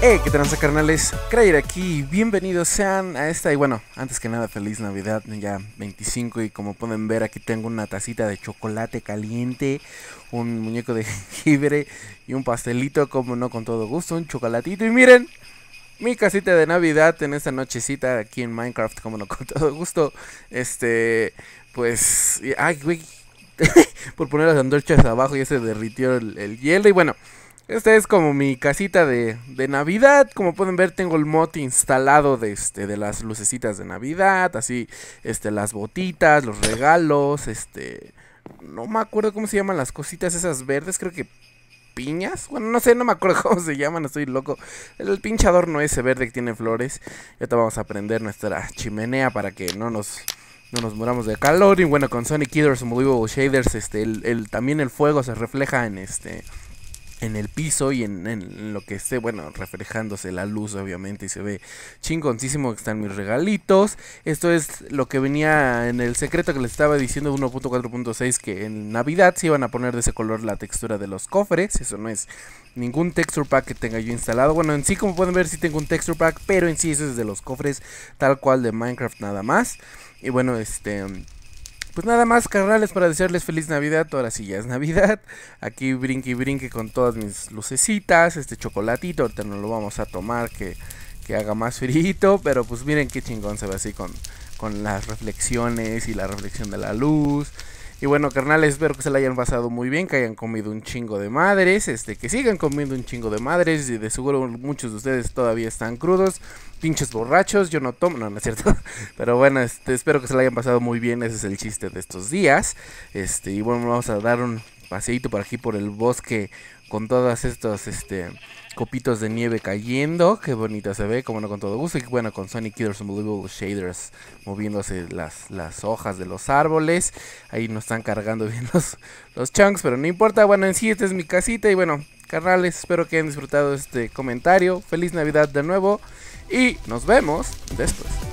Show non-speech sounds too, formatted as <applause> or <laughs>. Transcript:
Hey, qué tranza carnales, Crayer aquí, bienvenidos sean a esta y bueno, antes que nada feliz navidad, ya 25 y como pueden ver aquí tengo una tacita de chocolate caliente, un muñeco de <laughs> jengibre y un pastelito como no con todo gusto, un chocolatito y miren mi casita de navidad en esta nochecita aquí en Minecraft como no con <laughs> todo gusto, este pues, ay güey, <laughs> por poner las andorchas abajo ya se derritió el hielo y bueno... Esta es como mi casita de, de, Navidad. Como pueden ver, tengo el mote instalado de, este, de las lucecitas de Navidad. Así, este, las botitas, los regalos, este... No me acuerdo cómo se llaman las cositas esas verdes, creo que piñas. Bueno, no sé, no me acuerdo <laughs> cómo se llaman, estoy loco. El no es ese verde que tiene flores. Ya te vamos a prender nuestra chimenea para que no nos no nos muramos de calor. Y bueno, con Sonic Kidder's Movable Shaders, este, el, también el fuego se refleja en este en el piso y en, lo que esté, bueno, reflejándose la luz obviamente y se ve chingoncísimo que están mis regalitos. Esto es lo que venía en el secreto que les estaba diciendo 1.4.6 que en Navidad se iban a poner de ese color la textura de los cofres, eso no es ningún texture pack que tenga yo instalado. Bueno, en sí como pueden ver sí tengo un texture pack, pero en sí eso es de los cofres tal cual de Minecraft nada más. Y bueno, este pues nada más, carnales, para desearles feliz Navidad. Ahora sí ya es Navidad. Aquí brinque y brinque con todas mis lucecitas. Este chocolatito, ahorita no lo vamos a tomar que, haga más frío. Pero pues miren qué chingón se ve así con, con las reflexiones y la reflexión de la luz. Y bueno, carnales, espero que se la hayan pasado muy bien, que hayan comido un chingo de madres, este, que sigan comiendo un chingo de madres, y de seguro muchos de ustedes todavía están crudos, pinches borrachos, yo no tomo, no, no es cierto, <laughs> pero bueno, este, espero que se la hayan pasado muy bien, ese es el chiste de estos días, este, y bueno, vamos a dar un paseíto por aquí por el bosque con todas estos, este, copitos de nieve cayendo. Qué bonita se ve, como no con todo gusto. Y bueno, con Sonic Kidder's Unbelievable Shaders moviéndose las, las hojas de los árboles. Ahí nos están cargando bien <laughs> los, los chunks, pero no importa. Bueno, en sí, esta es mi casita. Y bueno, carnales, espero que hayan disfrutado este comentario. Feliz Navidad de nuevo. Y nos vemos después.